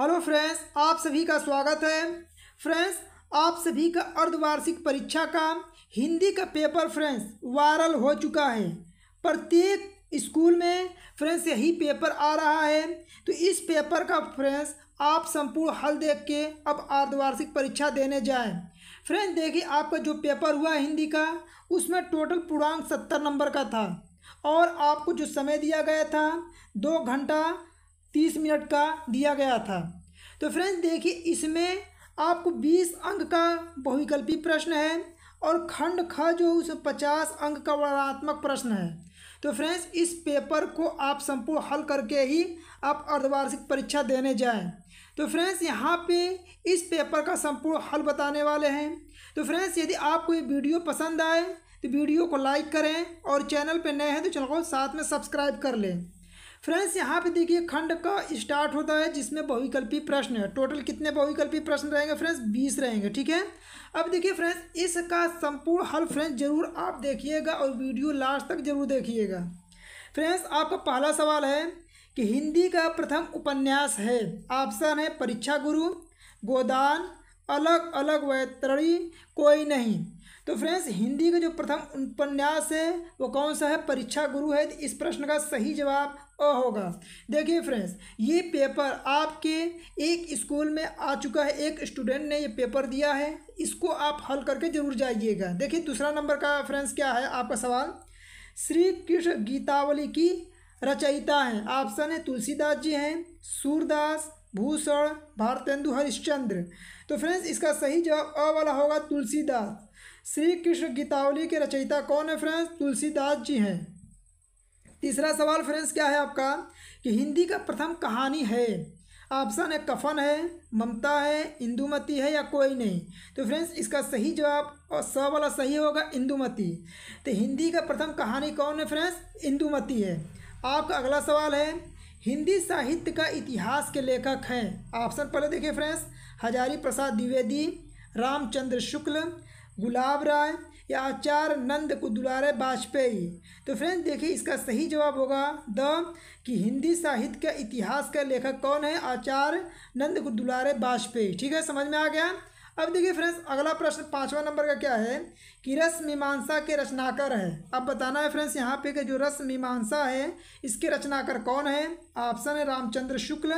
hello friends आप सभी का स्वागत है फ्रेंड्स आप सभी का अर्धवार्षिक परीक्षा का हिंदी का पेपर फ्रेंड्स वायरल हो चुका है प्रत्येक स्कूल में फ्रेंड्स यही पेपर आ रहा है तो इस पेपर का फ्रेंड्स आप संपूर्ण हल देख के अब अर्धवार्षिक परीक्षा देने जाएं फ्रेंड्स देखिए आपका जो पेपर हुआ हिंदी का उसमें टोटल पूर्णांक सत्तर नंबर का था और आपको जो समय दिया गया था दो घंटा तीस मिनट का दिया गया था तो फ्रेंड्स देखिए इसमें आपको बीस अंक का बहुविकल्पी प्रश्न है और खंड ख जो उसमें पचास अंक का वर्णात्मक प्रश्न है तो फ्रेंड्स इस पेपर को आप संपूर्ण हल करके ही आप अर्धवार्षिक परीक्षा देने जाएं तो फ्रेंड्स यहाँ पे इस पेपर का संपूर्ण हल बताने वाले हैं तो फ्रेंड्स यदि आपको ये वीडियो पसंद आए तो वीडियो को लाइक करें और चैनल पर नए हैं तो चैनल को साथ में सब्सक्राइब कर लें फ्रेंड्स यहाँ पे देखिए खंड का स्टार्ट होता है जिसमें बहुविकल्पी प्रश्न है टोटल कितने बहुविकल्पी प्रश्न रहेंगे फ्रेंड्स बीस रहेंगे ठीक है अब देखिए फ्रेंड्स इसका संपूर्ण हल फ्रेंड्स जरूर आप देखिएगा और वीडियो लास्ट तक जरूर देखिएगा फ्रेंड्स आपका पहला सवाल है कि हिंदी का प्रथम उपन्यास है ऑप्शन है परीक्षा गुरु गोदान अलग अलग वैतरणी कोई नहीं तो फ्रेंड्स हिंदी का जो प्रथम उपन्यास है वो कौन सा है परीक्षा गुरु है इस प्रश्न का सही जवाब अ होगा देखिए फ्रेंड्स ये पेपर आपके एक स्कूल में आ चुका है एक स्टूडेंट ने ये पेपर दिया है इसको आप हल करके जरूर जाइएगा देखिए दूसरा नंबर का फ्रेंड्स क्या है आपका सवाल श्री कृष्ण गीतावली की रचयिता है ऑप्शन है तुलसीदास जी हैं सूरदास भूषण भारतेंदु हरिश्चंद्र तो फ्रेंड्स इसका सही जवाब अ वाला होगा तुलसीदास श्री कृष्ण गीतावली के रचयिता कौन है फ्रेंड्स तुलसीदास जी हैं तीसरा सवाल फ्रेंड्स क्या है आपका कि हिंदी का प्रथम कहानी है ऑप्शन है कफन है ममता है इंदुमती है या कोई नहीं तो फ्रेंड्स इसका सही जवाब और स वाला सही होगा इंदुमती तो हिंदी का प्रथम कहानी कौन है फ्रेंड्स इंदुमती है आपका अगला सवाल है हिंदी साहित्य का इतिहास के लेखक हैं ऑप्शन पहले देखिए फ्रेंड्स हजारी प्रसाद द्विवेदी रामचंद्र शुक्ल गुलाब राय या आचार्य नंद को दुलारे वाजपेयी तो फ्रेंड्स देखिए इसका सही जवाब होगा द कि हिंदी साहित्य का इतिहास का लेखक कौन है आचार्य नंद को वाजपेयी ठीक है समझ में आ गया अब देखिए फ्रेंड्स अगला प्रश्न पांचवा नंबर का क्या है कि रस मीमांसा के रचनाकार है अब बताना है फ्रेंड्स यहाँ पे कि जो रस मीमांसा है इसके रचनाकार कौन है ऑप्शन है रामचंद्र शुक्ल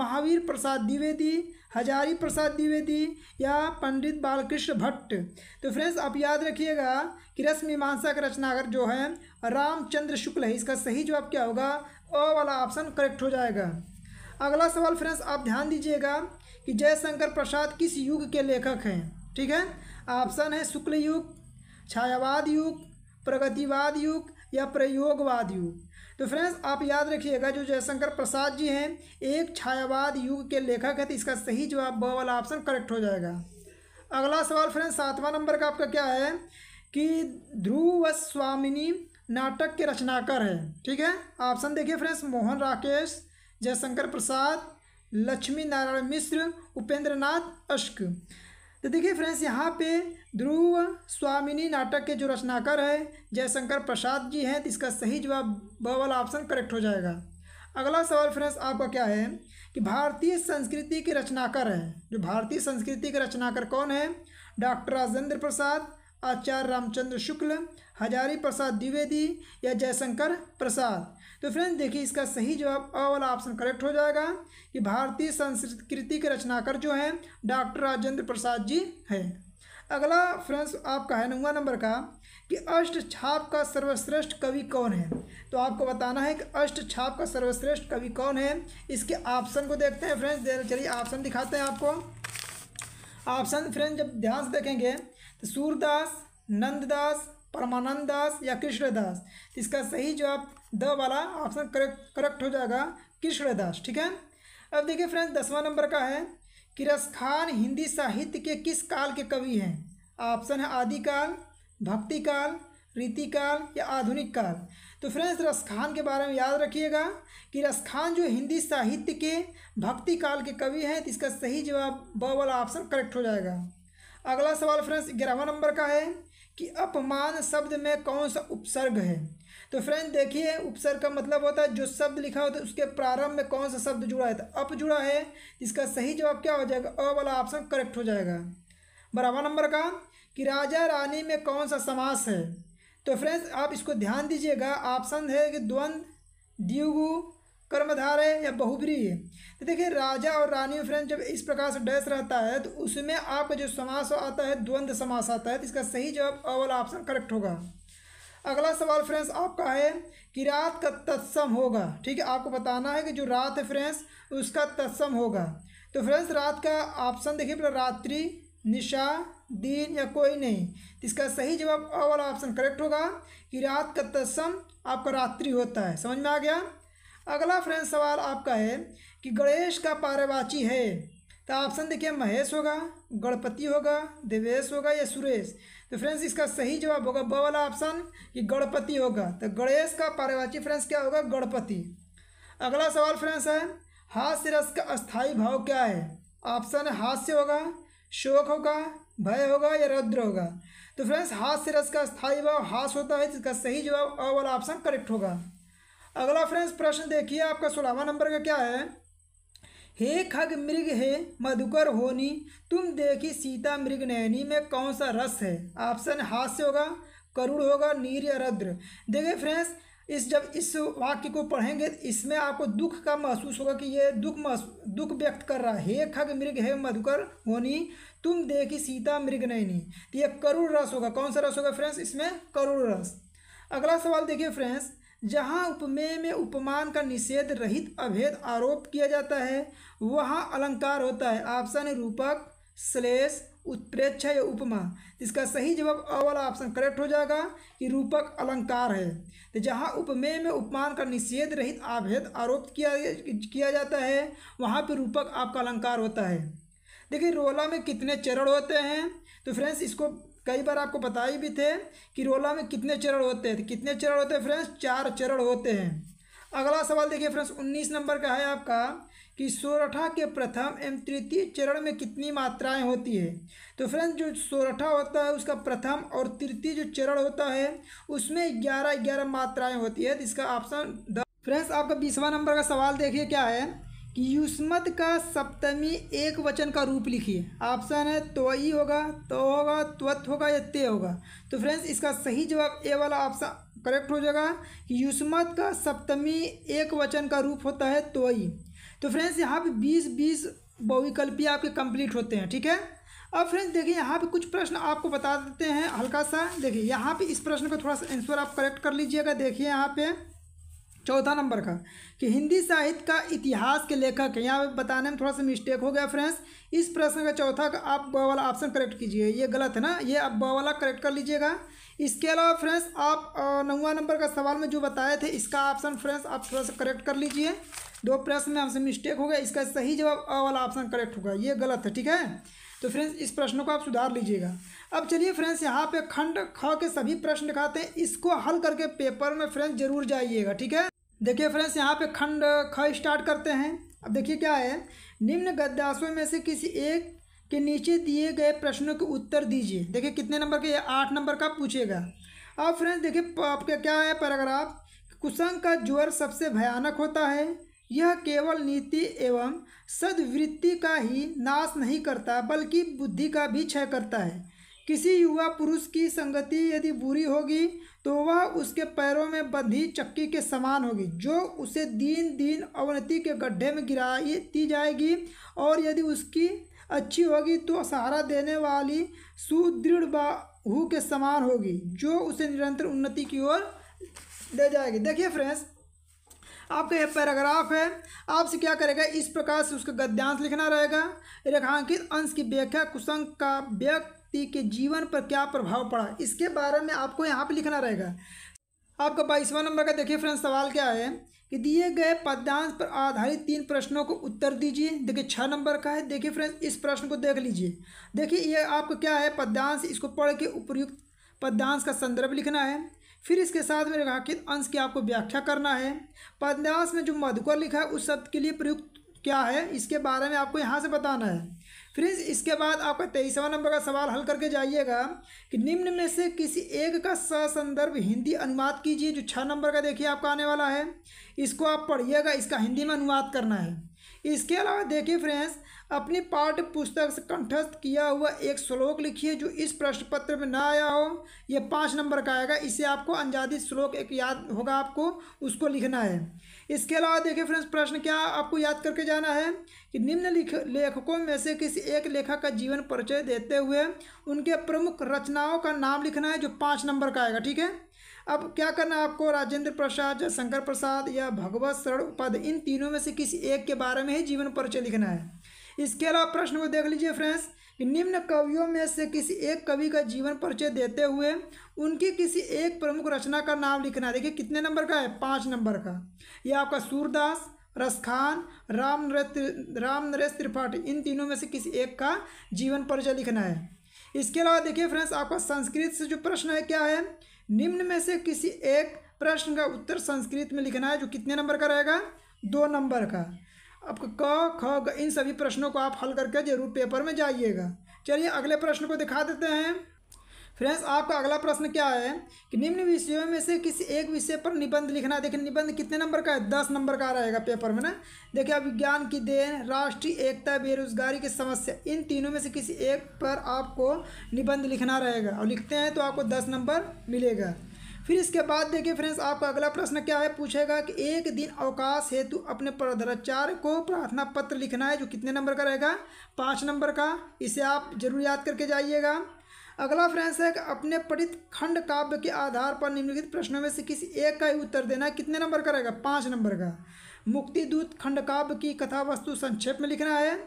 महावीर प्रसाद द्विवेदी हजारी प्रसाद द्विवेदी या पंडित बालकृष्ण भट्ट तो फ्रेंड्स आप याद रखिएगा कि रस मीमांसा का रचनाकार जो है रामचंद्र शुक्ल है इसका सही जवाब क्या होगा अ वाला ऑप्शन करेक्ट हो जाएगा अगला सवाल फ्रेंड्स आप ध्यान दीजिएगा कि जयशंकर प्रसाद किस युग के लेखक हैं ठीक है ऑप्शन है शुक्ल युग छायावाद युग प्रगतिवाद युग या प्रयोगवाद युग तो फ्रेंड्स आप याद रखिएगा जो जयशंकर प्रसाद जी हैं एक छायावाद युग के लेखक है तो इसका सही जवाब ब वाला ऑप्शन करेक्ट हो जाएगा अगला सवाल फ्रेंड्स सातवां नंबर का आपका क्या है कि ध्रुव स्वामिनी नाटक के रचनाकार है ठीक है ऑप्शन देखिए फ्रेंड्स मोहन राकेश जयशंकर प्रसाद लक्ष्मी नारायण मिश्र उपेंद्र नाथ अश्क तो देखिए फ्रेंड्स यहाँ पे ध्रुव स्वामिनी नाटक के जो रचनाकार है जयशंकर प्रसाद जी हैं तो इसका सही जवाब ब वाला ऑप्शन करेक्ट हो जाएगा अगला सवाल फ्रेंड्स आपका क्या है कि भारतीय संस्कृति के रचनाकार हैं जो भारतीय संस्कृति के रचनाकार कौन है डॉक्टर राजेंद्र प्रसाद आचार्य रामचंद्र शुक्ल हजारी प्रसाद द्विवेदी या जयशंकर प्रसाद तो फ्रेंड्स देखिए इसका सही जवाब अ वाला ऑप्शन करेक्ट हो जाएगा कि भारतीय संस्कृति के रचनाकार जो हैं डॉक्टर राजेंद्र प्रसाद जी हैं अगला फ्रेंड्स आपका है नवा नंबर का कि अष्ट छाप का सर्वश्रेष्ठ कवि कौन है तो आपको बताना है कि अष्ट छाप का सर्वश्रेष्ठ कवि कौन है इसके ऑप्शन को देखते हैं फ्रेंड्स चलिए ऑप्शन दिखाते हैं आपको ऑप्शन फ्रेंड्स जब ध्यान से देखेंगे तो सूरदास नंददास परमानंद दास या कृष्णदास दास तो इसका सही जवाब द वाला ऑप्शन करेक्ट करेक्ट हो जाएगा कृष्णदास ठीक है अब देखिए फ्रेंड्स दसवां नंबर का है किरस खान हिंदी साहित्य के किस काल के कवि हैं ऑप्शन है आदिकाल भक्ति काल रीतिकाल या आधुनिक काल तो फ्रेंड्स रसखान के बारे में याद रखिएगा कि रसखान जो हिंदी साहित्य के भक्ति काल के कवि हैं तो इसका सही जवाब ब वाला ऑप्शन करेक्ट हो जाएगा अगला सवाल फ्रेंड्स ग्यारहवा नंबर का है कि अपमान शब्द में कौन सा उपसर्ग है तो फ्रेंड देखिए उपसर्ग का मतलब होता है जो शब्द लिखा होता है उसके प्रारंभ में कौन सा शब्द जुड़ा है तो अप जुड़ा है इसका सही जवाब क्या हो जाएगा अ वाला ऑप्शन करेक्ट हो जाएगा बराबर नंबर का कि राजा रानी में कौन सा समास है तो फ्रेंड्स आप इसको ध्यान दीजिएगा ऑप्शन है कि द्वंद्व द्युगु कर्मधार है या बहुब्री है तो देखिए राजा और रानी फ्रेंड जब इस प्रकार से डैश रहता है तो उसमें आपका जो समास आता है द्वंद्व समास आता है तो इसका सही जवाब अवल ऑप्शन करेक्ट होगा अगला सवाल फ्रेंड्स आपका है कि रात का तत्सम होगा ठीक है आपको बताना है कि जो रात है फ्रेंड्स उसका तत्सम होगा तो फ्रेंड्स रात का ऑप्शन देखिए पहले रात्रि निशा दिन या कोई नहीं तो इसका सही जवाब अवल ऑप्शन करेक्ट होगा कि रात का तत्सम आपका रात्रि होता है समझ में आ गया अगला फ्रेंड सवाल आपका है कि गणेश का पारवाची है तो ऑप्शन देखिए महेश होगा गणपति होगा देवेश होगा या सुरेश तो फ्रेंड्स इसका सही जवाब होगा ब वाला ऑप्शन कि गणपति होगा तो गणेश का पारवाची फ्रेंड्स क्या होगा गणपति अगला सवाल फ्रेंड्स है हास्य रस का अस्थाई भाव क्या है ऑप्शन हास्य होगा शोक होगा भय होगा या रौद्र होगा तो फ्रेंड्स हास्य रस का स्थायी भाव हास होता है जिसका तो सही जवाब अ वाला ऑप्शन करेक्ट होगा अगला फ्रेंड्स प्रश्न देखिए आपका सोलहवा नंबर का क्या है हे खग मृग हे मधुकर होनी तुम देखी सीता मृग नैनी में कौन सा रस है ऑप्शन हास्य होगा करुण होगा नीर या रद्र देखिए फ्रेंड्स इस जब इस वाक्य को पढ़ेंगे इसमें आपको दुख का महसूस होगा कि ये दुख दुख व्यक्त कर रहा है हे खग मृग हे मधुकर होनी तुम देखी सीता मृग नैनी तो ये करुण रस होगा कौन सा रस होगा फ्रेंड्स इसमें करुण रस अगला सवाल देखिए फ्रेंड्स जहाँ उपमेय में उपमान का निषेध रहित अभेद आरोप किया जाता है वहाँ अलंकार होता है ऑप्शन रूपक श्लेष उत्प्रेक्ष या उपमा इसका सही जवाब अवल ऑप्शन करेक्ट हो जाएगा कि रूपक अलंकार है तो जहाँ उपमेय में उपमान का निषेध रहित आभेद आरोप किया किया जाता है वहाँ पर रूपक आपका अलंकार होता है देखिए रोला में कितने चरण होते हैं तो फ्रेंड्स इसको कई बार आपको बताए भी थे कि रोला में कितने चरण होते हैं तो कितने चरण होते हैं फ्रेंड्स चार चरण होते हैं अगला सवाल देखिए फ्रेंड्स उन्नीस नंबर का है आपका कि सोरठा के प्रथम एवं तृतीय चरण में कितनी मात्राएं होती है तो फ्रेंड्स जो सोरठा होता है उसका प्रथम और तृतीय जो चरण होता है उसमें ग्यारह ग्यारह मात्राएं होती है जिसका तो इसका ऑप्शन द फ्रेंड्स आपका बीसवा नंबर का सवाल देखिए क्या है युष्मत का सप्तमी एक वचन का रूप लिखिए ऑप्शन है तो ई होगा तो होगा त्वत होगा या ते होगा तो फ्रेंड्स इसका सही जवाब ए वाला ऑप्शन करेक्ट हो जाएगा युष्मत का सप्तमी एक वचन का रूप होता है तो ई तो फ्रेंड्स यहाँ पे बीस बीस बहुविकल्पी आपके कंप्लीट होते हैं ठीक है अब फ्रेंड्स देखिए यहाँ पे कुछ प्रश्न आपको बता देते हैं हल्का सा देखिए यहाँ पे इस प्रश्न का थोड़ा सा आंसर आप करेक्ट कर लीजिएगा देखिए यहाँ पे चौथा नंबर का कि हिंदी साहित्य का इतिहास के लेखक है यहाँ बताने में थोड़ा सा मिस्टेक हो गया फ्रेंड्स इस प्रश्न का चौथा का आप ब वाला ऑप्शन करेक्ट कीजिए ये गलत है ना ये आप ब वाला करेक्ट कर लीजिएगा इसके अलावा फ्रेंड्स आप नौवा नंबर का सवाल में जो बताए थे इसका ऑप्शन फ्रेंड्स आप थोड़ा सा करेक्ट कर लीजिए दो प्रश्न में हमसे मिस्टेक हो गया इसका सही जवाब अ वाला ऑप्शन करेक्ट होगा ये गलत है ठीक है तो फ्रेंड्स इस प्रश्न को आप सुधार लीजिएगा अब चलिए फ्रेंड्स यहाँ पे खंड ख के सभी प्रश्न दिखाते हैं इसको हल करके पेपर में फ्रेंड्स जरूर जाइएगा ठीक है देखिए फ्रेंड्स यहाँ पे खंड ख स्टार्ट करते हैं अब देखिए क्या है निम्न गद्याशों में से किसी एक के नीचे दिए गए प्रश्नों के उत्तर दीजिए देखिए कितने नंबर के आठ नंबर का पूछेगा अब फ्रेंड्स देखिए आपका क्या है पैराग्राफ कुसंग का ज्वर सबसे भयानक होता है यह केवल नीति एवं सदवृत्ति का ही नाश नहीं करता बल्कि बुद्धि का भी क्षय करता है किसी युवा पुरुष की संगति यदि बुरी होगी तो वह उसके पैरों में बंधी चक्की के समान होगी जो उसे दिन दिन अवनति के गड्ढे में गिराई दी जाएगी और यदि उसकी अच्छी होगी तो सहारा देने वाली सुदृढ़ बाहू के समान होगी जो उसे निरंतर उन्नति की ओर ले जाएगी देखिए फ्रेंड्स आपका यह पैराग्राफ है आपसे क्या करेगा इस प्रकार से उसका गद्यांश लिखना रहेगा रेखांकित अंश की व्याख्या कुसंग का व्यक्त व्यक्ति के जीवन पर क्या प्रभाव पड़ा इसके बारे में आपको यहाँ पर लिखना रहेगा आपका बाईसवा नंबर का देखिए फ्रेंड्स सवाल क्या है कि दिए गए पद्यांश पर आधारित तीन प्रश्नों को उत्तर दीजिए देखिए छः नंबर का है देखिए फ्रेंड्स इस प्रश्न को देख लीजिए देखिए ये आपको क्या है पद्यांश इसको पढ़ के उपयुक्त पद्यांश का संदर्भ लिखना है फिर इसके साथ में रेखाकित अंश की आपको व्याख्या करना है पद्यांश में जो मधुकर लिखा है उस शब्द के लिए प्रयुक्त क्या है इसके बारे में आपको यहाँ से बताना है फ्रेंड्स इसके बाद आपका तेईसवा नंबर का सवाल हल करके जाइएगा कि निम्न में से किसी एक का ससंदर्भ हिंदी अनुवाद कीजिए जो छः नंबर का देखिए आपका आने वाला है इसको आप पढ़िएगा इसका हिंदी में अनुवाद करना है इसके अलावा देखिए फ्रेंड्स अपनी पाठ्य पुस्तक से कंठस्थ किया हुआ एक श्लोक लिखिए जो इस प्रश्न पत्र में ना आया हो यह पाँच नंबर का आएगा इसे आपको अनजादित श्लोक एक याद होगा आपको उसको लिखना है इसके अलावा देखिए फ्रेंड्स प्रश्न क्या आपको याद करके जाना है कि निम्न लेखकों में से किसी एक लेखक का जीवन परिचय देते हुए उनके प्रमुख रचनाओं का नाम लिखना है जो पाँच नंबर का आएगा ठीक है अब क्या करना है आपको राजेंद्र प्रसाद या शंकर प्रसाद या भगवत शरण उपाध्य इन तीनों में से किसी एक के बारे में ही जीवन परिचय लिखना है इसके अलावा प्रश्न को देख लीजिए फ्रेंड्स निम्न कवियों में से किसी एक कवि का जीवन परिचय देते हुए उनकी किसी एक प्रमुख रचना का नाम लिखना देखिए कितने नंबर का है पाँच नंबर का यह आपका सूरदास रसखान राम राम नरेश त्रिपाठी इन तीनों में से किसी एक का जीवन परिचय लिखना है इसके अलावा देखिए फ्रेंड्स आपका संस्कृत से जो प्रश्न है क्या है निम्न में से किसी एक प्रश्न का उत्तर संस्कृत में लिखना है जो कितने नंबर का रहेगा दो नंबर का आपको क ख ग इन सभी प्रश्नों को आप हल करके जरूर पेपर में जाइएगा चलिए अगले प्रश्न को दिखा देते हैं फ्रेंड्स आपका अगला प्रश्न क्या है कि निम्न विषयों में से किसी एक विषय पर निबंध लिखना है देखिए निबंध कितने नंबर का है दस नंबर का रहेगा पेपर में ना देखिए अब विज्ञान की देन राष्ट्रीय एकता बेरोजगारी की समस्या इन तीनों में से किसी एक पर आपको निबंध लिखना रहेगा और लिखते हैं तो आपको दस नंबर मिलेगा फिर इसके बाद देखिए फ्रेंड्स आपका अगला प्रश्न क्या है पूछेगा कि एक दिन अवकाश हेतु अपने पदाचार्य को प्रार्थना पत्र लिखना है जो कितने नंबर का रहेगा पाँच नंबर का इसे आप जरूर याद करके जाइएगा अगला फ्रेंड्स है कि अपने पठित खंड काव्य के आधार पर निम्नलिखित प्रश्नों में से किसी एक का ही उत्तर देना है कितने नंबर का रहेगा पाँच नंबर का मुक्तिदूत खंडकाव्य की कथा वस्तु संक्षेप में लिखना है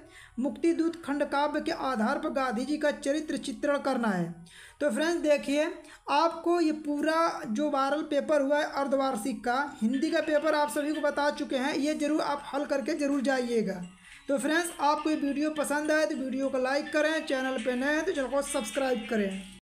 मुक्तिदूत खंडकाव्य के आधार पर गांधी जी का चरित्र चित्रण करना है तो फ्रेंड्स देखिए आपको ये पूरा जो वायरल पेपर हुआ है अर्धवार्षिक का हिंदी का पेपर आप सभी को बता चुके हैं ये ज़रूर आप हल करके ज़रूर जाइएगा तो फ्रेंड्स आपको ये वीडियो पसंद आए तो वीडियो को लाइक करें चैनल पर नए हैं तो चैनल को सब्सक्राइब करें